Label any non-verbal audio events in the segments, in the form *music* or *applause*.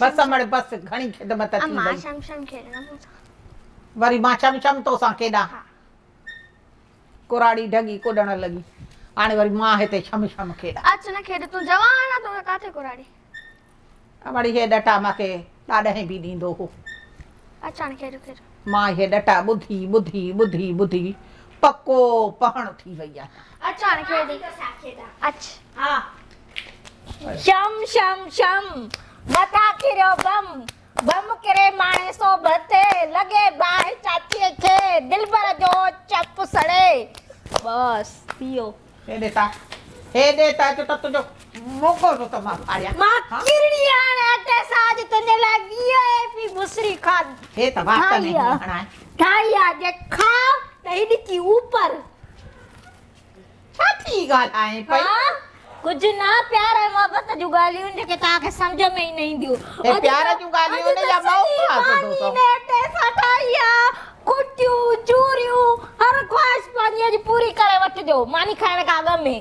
बस अमड़ बस घणी ख़िदमत तो थी मां शाम शाम खेलना वरी मां शम शम तो सां केॾा हाँ। कोराड़ी ढगी कुॾण लगी हाणे वरी मां हिते शम शम खेॾा अच ना खेॾ तू जवान आहे तोखे किथे कुराड़ी वरी हे डटा मूंखे ॾाॾहें बि ॾींदो हो अच हाणे खेॾ खेॾ मां हे ॾटा ॿुधी ॿुधी ॿुधी ॿुधी पक्को पहण थी वई आहे अच हाणे खेॾ अच हा शम शम शम बता કર્યો બમ બમ કરે માણસો ભથે લગે બાય ચાચી છે દિલબર જો ચપ સડે બસ પીઓ એ દેતા એ દેતા તો તો જો મોકો તો તમા પાડ્યા માં કિરડિયા ને તે સાજ તને લાગીઓ એ પી ગુસરી ખાન એ તમા તને ઘણા ઠાયા જે ખાવ ને ઇડકી ઉપર સાચી ગાલ આય પઈ कुछ ना प्यार है मोहब्बत जो गाली उन के ता के समझ में ही नहीं दियो ए प्यार जो गाली उन या बहु का तो ने ते सटाया कुटियो चोरियो हर ख्वाहिश पानी आज पूरी करे वट जो मानी खाने का आगम में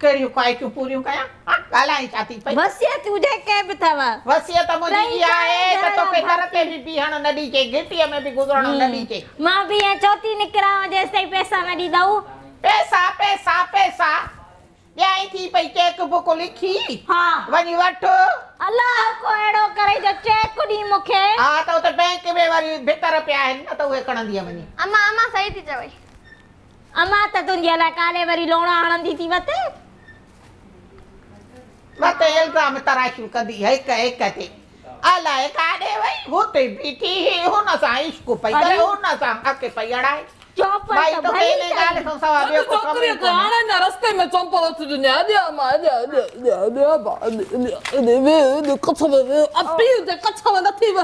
करियो काय क्यों पूरी काया काला चाती पई वसीयत उजे के भी वसीयत मोजी की आए तो तो के घर के भी बिहान नदी के गेटी में भी गुजरण नदी के मां भी ए चोटी निकरा जैसे पैसा नदी दऊ पैसा पैसा पैसा ॼाई थी पई चेक बुक लिखी हां वञी वठ अलाह को अहिड़ो करे जो चेक ॾी मूंखे हा त उते बैंक में वरी भितर पिया आहिनि न त उहे खणंदीअ वञी अमा अमा सही थी चवई अमा त तुंहिंजे लाइ काले वरी लोणा हणंदी थी वते वते इल्ज़ाम तराशियूं कंदी हिक हिक ते अलाए काॾे वई हुते बीठी हुन सां इश्क पई करे हुन सां अके पई अड़ाए ಚಾಪ್ ಆನಂದ ರಸ್ತೆ ಮೇಲೆ ಚೊಂಪ ಹೊತ್ತಿದ್ದೀನಿ ಅದೇ ಅಮ್ಮ ಅದೇ ಅದೇ ಅದೇ ಅದೇ ಅಮ್ಮ ಅದೇ ಅದೇ ಕಚ್ಚವೇ ಅಪ್ಪಿ ಇದೆ ಕಚ್ಚವ ನಥಿವ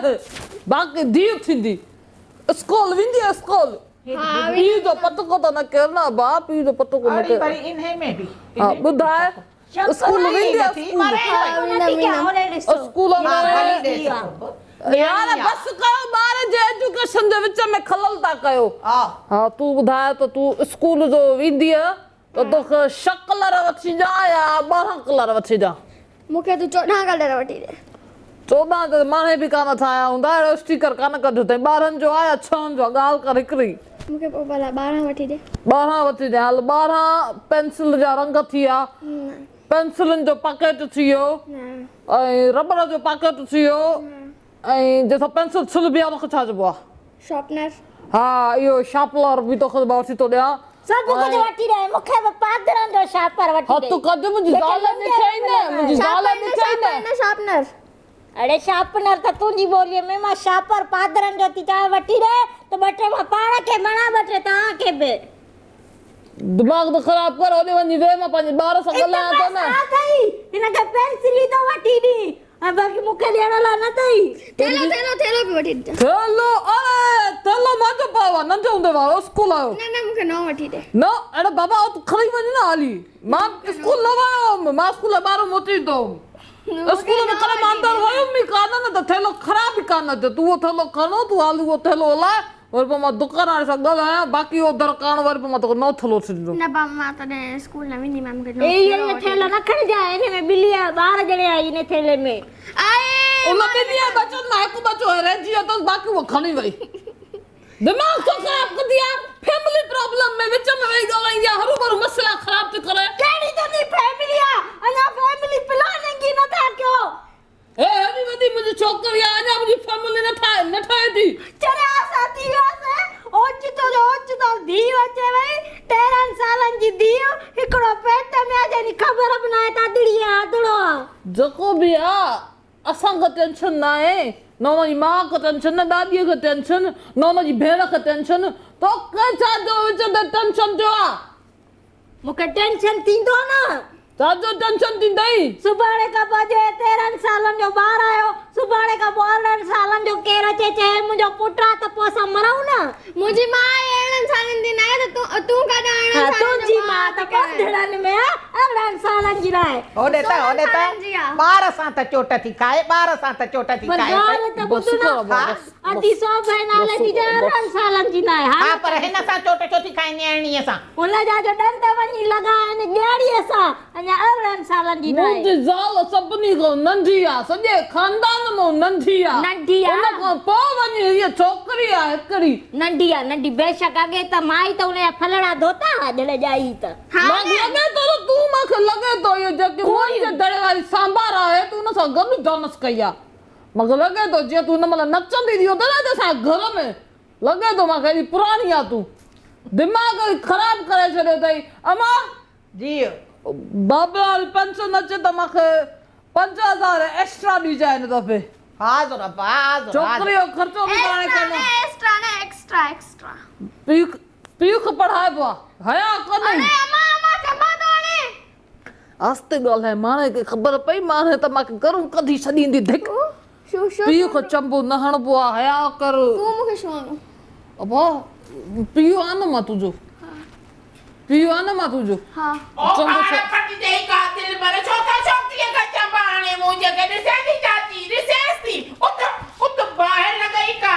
ಬಾಕಿ ದಿಯು ತಿಂದಿ ಸ್ಕೋಲ್ ವಿಂದಿ ಸ್ಕೋಲ್ पीउ जो पतो को न केर ना बा पीउ जो पतो को न केर पर इन है में भी हां बुधाए स्कूल विंदी स्कूल स्कूल में यार बस करो बार जे एजुकेशन दे विच में खलल ता कयो हां हां तू बुधा तो तू स्कूल जो विंदी तो तो शकल र वठी जा या बार कलर वठी जा मके तू 14 कलर वठी दे 14 तो माने भी काम थाया हुंदा स्टिकर कान कढ ते बारन जो आया छन जो गाल कर इकरी मके पोला 12 वठी दे 12 वठी दे हल 12 पेंसिल जा रंग थिया पेंसिलन जो पैकेट थियो ना ए रबर जो पैकेट थियो ऐं जेसो पेंसिल छुल बि आहे मूंखे छा चइबो आहे शॉपनर हा इहो शापलर बि तोखे वठी थो ॾियां सभु कुझु वठी ॾे मूंखे बि पादरनि जो शापर वठी ॾे तू कद मुंहिंजी ज़ाल ॾिठई न मुंहिंजी ज़ाल ॾिठई न शापनर अड़े शापनर त तुंहिंजी ॿोलीअ में मां शापर पादरनि जो थी चवां वठी ॾे त ॿ टे मां पाण खे मणा ॿ टे तव्हांखे बि दिमाग़ त ख़राब कर होॾे वञी वे मां पंहिंजे ॿार सां ॻाल्हायां थो न બાકી મુકેલી એના લા ના થઈ તેલો તેલો તેલો બી વટી દે તેલો અરે તેલો માજો પાવા ન જો ઉંદે વાળો સ્કૂલ આવો ના ના મુકે ન વટી દે નો અરે બાબા તું ખરી વની ના આલી માં સ્કૂલ ન વાયો માં સ્કૂલ બારો મોટી દો સ્કૂલ મે કરે માંદર વાયો મી કાના ન તો થેલો ખરાબ કાના તો તું થેલો કનો તું આલુ થેલો લા वर्प मा दुकान आ सकदा है बाकी ओ दरकान वर्प मा तो नो थलो सिदो न बा मा तो ने स्कूल न विनी माम के ए ये ने थैला रखन जा ने में बिलिया बाहर जड़े आई ने थैले में आए उन बिलिया बचो ना एक बचो रह जी तो बाकी वो खणी वई *laughs* दिमाग तो खराब कर दिया દીયો હિકડો પે તમે આજે ની ખબર બનાય તા દીડિયા આદડો જકો ભિયા असां खां टेंशन न आहे न हुनजी माउ खां टेंशन न ॾाॾीअ खां टेंशन न हुनजी भेण खां टेंशन तोखे छा जो विच में टेंशन थियो आहे मूंखे टेंशन थींदो न छाजो टेंशन थींदई सुभाणे खां पोइ जे तेरहनि सालनि जो ॿारु आयो सुभाणे खां पोइ अरिड़हनि सालनि जो केरु अचे चए मुंहिंजो पुटु आहे त पोइ असां मरूं न मुंहिंजी माउ आहे सालनि जे लाइ तूं तूं कॾहिं अरिड़हं सालनि तुंहिंजी माउ त पंदड़नि में आहे अरिड़हं सालनि जी लाइ होॾे त होॾे त ॿार सां त चोट थी खाए ॿार सां त चोट थी खाए अदी सौ भाई नाले थी जा अरिड़हं सालनि जी लाइ हा पर हिन सां चोट छो थी खाईंदी अरिड़हं सां हुन जा जो ॾंद वञी लॻा आहिनि ॾियारीअ सां अञा अरिड़हं सालनि जी लाइ मुंहिंजी ज़ाल सभिनी खां नंढी आहे सॼे खानदान मां नंढी आहे नंढी आहे हुन खां पोइ वञी हीअ छोकिरी आहे हिकिड़ी नंढी आहे लगे त माई तो उन्हें फलड़ा धोता जड़े जाई त हां लगे तो तो तू मख लगे तो ये जके कोई जे दड़े वाली सांबार आहे तू न सा गम डांस कया मगर लगे तो जे तू न मला नचंदी दियो त ना सा घर में लगे तो मख एडी पुरानी आ तू दिमाग खराब करे छड़े तई अमा जी बाबा पंच नचे त मख 5000 एक्स्ट्रा दी जाए न दफे हां जरा हां छोकरियो खर्चो भी करनो एक्स्ट्रा ने एक्स्ट्रा एक्स्ट्रा पीयूख पीयूख पढ़ाए बा हया कर नहीं अरे अम्मा अम्मा जमा दोने आस्ते गल है माने के खबर पई माने त तो माके करूं कदी छदी दी देख शो शो पीयूख चंबो नहण बो हया कर तू मुखे शोनो अबो पीयू आनो मा तुजो हाँ। पीयू आनो मा तुजो हां चंबो से पति देई का दिल मरे छोटा छोटी का चंबा आने मुझे के दिसे दी जाती दिसे सी उत उत बाहर लगाई का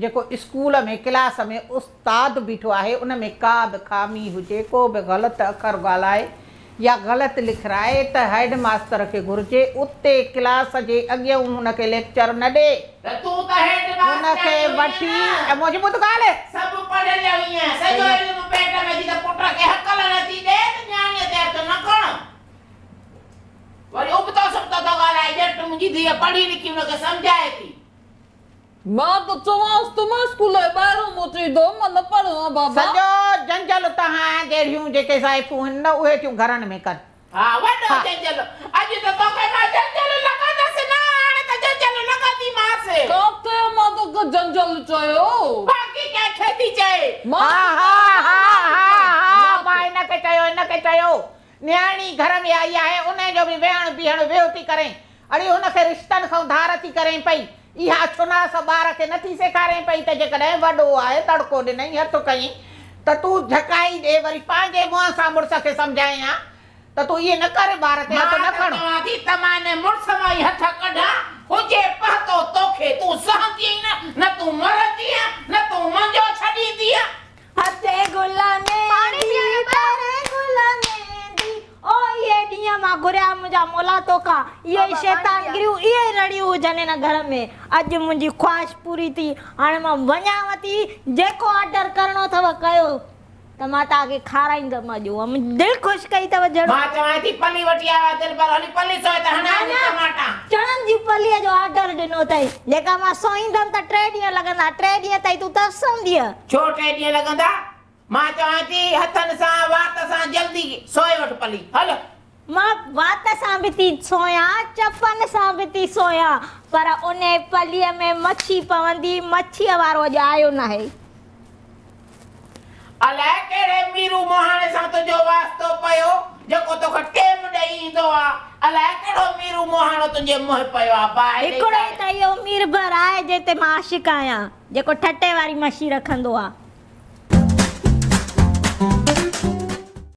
जेको स्कूल में क्लास में उस्ताद बीठो आहे उन में का बि ख़ामी हुए को बि ग़लति अखर ॻाल्हाए या ग़लति लिखाए तो हेड मास्तर खे घुरिजे उते क्लास जे अॻियां हुनखे लेक्चर न ॾे वरी उबतो सुबतो थो ॻाल्हाए ॼट मुंहिंजी धीअ पढ़ी लिखी हुनखे सम्झाए थी Mada muscular baru mutri doma na paru baba. Sanjo janjal uta ha derhiu je ke sai puhn na uhe tu gharan में कर हां वॾो जंजल अॼु त तोखे मां जंजल लॻंदसि न हाणे त जंजल लॻंदी मांसि को कयो मां तोखे जंजल चयो बाक़ी कंहिंखे थी चए हा हा हा हा हा मां हिन खे चयो हिन खे चयो न्याणी घर में आई आहे उन जो बि वेहण बीहण वेह थी करे अड़े हुन खे रिश्तनि खां धार थी करे पई इहा चुनास ॿार खे नथी सेखारे पई त जेकॾहिं वॾो आहे तड़को ॾिनई हथु कयईं त तूं झकाई ॾे वरी पंहिंजे मुंहं सां मुड़ुस खे सम्झाई त तूं इहे न कर ॿार ते हथु न खणो तमाने मुड़ुस मां हथ कढा हुजे पहतो तोखे तूं सहंदी न न तूं मर धोखा इहे शैतानगिरियूं इहे रड़ियूं हुजनि हिन घर में अॼु मुंहिंजी ख़्वाहिश पूरी थी हाणे मां वञांव थी जेको ऑडर करिणो अथव कयो त मां तव्हांखे खाराईंदमि अॼु उहा मुंहिंजी दिलि ख़ुशि कई अथव जहिड़ो मां चवां थी पली वठी आया दिलि पर हली पली सोए त हणाए टमाटा चणनि जी पलीअ जो ऑर्डर ॾिनो अथई जेका मां सोईंदमि त टे ॾींहं लॻंदा टे ॾींहं ताईं तूं तरसंदीअ छो टे ॾींहं लॻंदा मां चवां थी हथनि सां वात सां जल्दी सोए वठ पली हलो मां वात सां बि थी सोया चफन सां बि थी सोया पर उन पलीअ में मच्छी पवंदी मच्छीअ वारो अॼु न आहे अलाए कहिड़े मीरू महाणे सां तुंहिंजो वास्तो पियो जेको तोखे टेम ॾेई ईंदो आहे अलाए कहिड़ो मीरू मोहाणो तुंहिंजे मुंहुं पियो आहे भाई हिकिड़ो त इहो मीर भर आहे जिते मां आशिक आहियां जेको ठटे वारी मछी रखंदो आहे